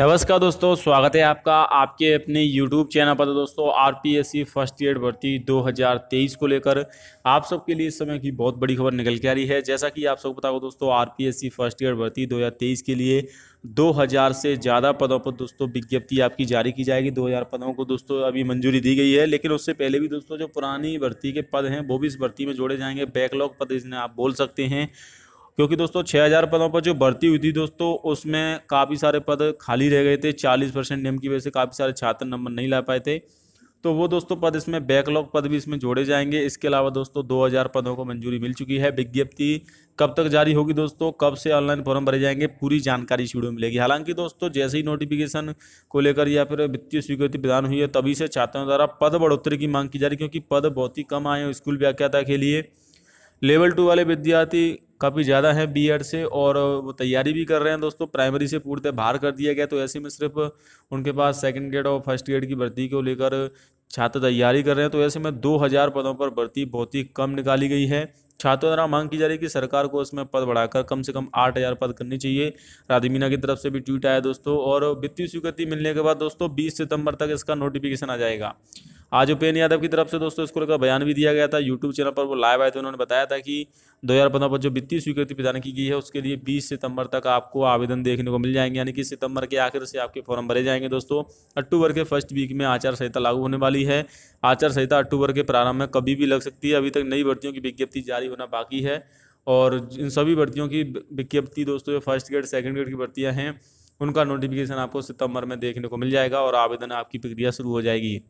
नमस्कार दोस्तों स्वागत है आपका आपके अपने YouTube चैनल पर तो दोस्तों R P S C first year भर्ती 2023 को लेकर आप सबके लिए इस समय की बहुत बड़ी खबर निकल के आ रही है जैसा कि आप सबको बताओ दोस्तों R P S C first year भर्ती 2023 के लिए 2000 से ज़्यादा पदों पर दोस्तों विज्ञप्ति आपकी जारी की जाएगी 2000 पदों को दोस्तों अभी मंजूरी दी गई है लेकिन उससे पहले भी दोस्तों जो पुरानी भर्ती के पद हैं वो भी इस भर्ती में जोड़े जाएंगे बैकलॉग पद जिन्हें आप बोल सकते हैं क्योंकि दोस्तों 6000 पदों पर जो भर्ती हुई थी दोस्तों उसमें काफ़ी सारे पद खाली रह गए थे 40 परसेंट नियम की वजह से काफ़ी सारे छात्र नंबर नहीं ला पाए थे तो वो दोस्तों पद इसमें बैकलॉग पद भी इसमें जोड़े जाएंगे इसके अलावा दोस्तों 2000 पदों को मंजूरी मिल चुकी है विज्ञप्ति कब तक जारी होगी दोस्तों कब से ऑनलाइन फॉर्म भरे जाएंगे पूरी जानकारी इस वीडियो में मिलेगी हालांकि दोस्तों जैसे ही नोटिफिकेशन को लेकर या फिर वित्तीय स्वीकृति प्रदान हुई है तभी से छात्रों द्वारा पद बढ़ोतरी की मांग की जा रही है क्योंकि पद बहुत ही कम आए हैं स्कूल व्याख्याता के लिए लेवल टू वाले विद्यार्थी काफ़ी ज़्यादा हैं बी से और वो तैयारी भी कर रहे हैं दोस्तों प्राइमरी से पूर्णतः बाहर कर दिया गया तो ऐसे में सिर्फ उनके पास सेकेंड ग्रेड और फर्स्ट ग्रेड की भर्ती को लेकर छात्र तैयारी कर रहे हैं तो ऐसे में दो पदों पर भर्ती बहुत ही कम निकाली गई है छात्रों द्वारा मांग की जा रही है कि सरकार को इसमें पद बढ़ाकर कम से कम आठ हज़ार पद करनी चाहिए राधिमीना की तरफ से भी ट्वीट आया दोस्तों और वित्तीय स्वीकृति मिलने के बाद दोस्तों बीस सितंबर तक इसका नोटिफिकेशन आ जाएगा आज उपेन यादव की तरफ से दोस्तों इसको लेकर बयान भी दिया गया था यूट्यूब चैनल पर वो लाइव आए थे उन्होंने बताया था कि दो हज़ार पंद्रह पर जो वित्तीय स्वीकृति प्रदान की गई है उसके लिए बीस सितंबर तक आपको आवेदन देखने को मिल जाएंगे यानी कि सितंबर के आखिर से आपके फॉर्म भरे जाएंगे दोस्तों अक्टूबर के फर्स्ट वीक में आचार संहिता लागू होने वाली है आचार संहिता अक्टूबर के प्रारंभ में कभी भी लग सकती है अभी तक नई भर्तियों की विज्ञप्ति जारी होना बाकी है और इन सभी भर्तियों की विज्ञप्ति दोस्तों फर्स्ट ग्रेड सेकेंड ग्रेड की भर्तियाँ हैं उनका नोटिफिकेशन आपको सितंबर में देखने को मिल जाएगा और आवेदन आपकी प्रक्रिया शुरू हो जाएगी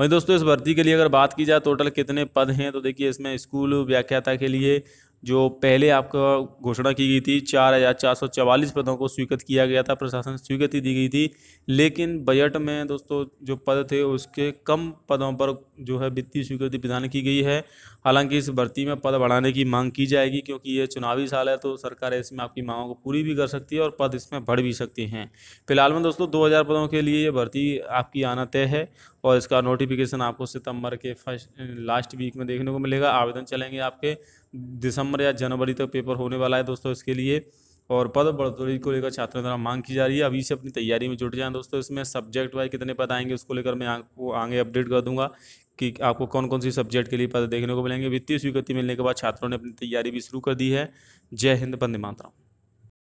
वहीं दोस्तों इस भर्ती के लिए अगर बात की जाए टोटल कितने पद हैं तो देखिए इसमें स्कूल व्याख्याता के लिए जो पहले आपका घोषणा की गई थी चार हज़ार चार सौ चवालीस पदों को स्वीकृत किया गया था प्रशासन स्वीकृति दी गई थी लेकिन बजट में दोस्तों जो पद थे उसके कम पदों पर जो है वित्तीय स्वीकृति प्रदान की गई है हालांकि इस भर्ती में पद बढ़ाने की मांग की जाएगी क्योंकि ये चुनावी साल है तो सरकार इसमें आपकी मांगों को पूरी भी कर सकती है और पद इसमें बढ़ भी सकते हैं फिलहाल में दोस्तों 2000 पदों के लिए ये भर्ती आपकी आना तय है और इसका नोटिफिकेशन आपको सितंबर के फर्स्ट लास्ट वीक में देखने को मिलेगा आवेदन चलेंगे आपके दिसंबर या जनवरी तक पेपर होने वाला है दोस्तों इसके लिए और पद बढ़ोतरी को लेकर छात्रों द्वारा मांग की जा रही है अभी से अपनी तैयारी में जुट जाएं दोस्तों इसमें सब्जेक्ट वाइज कितने पद आएंगे उसको लेकर मैं आपको आगे अपडेट कर दूंगा कि आपको कौन कौन सी सब्जेक्ट के लिए पद देखने को मिलेंगे वित्तीय स्वीकृति मिलने के बाद छात्रों ने अपनी तैयारी भी शुरू कर दी है जय हिंद बंदे मातरम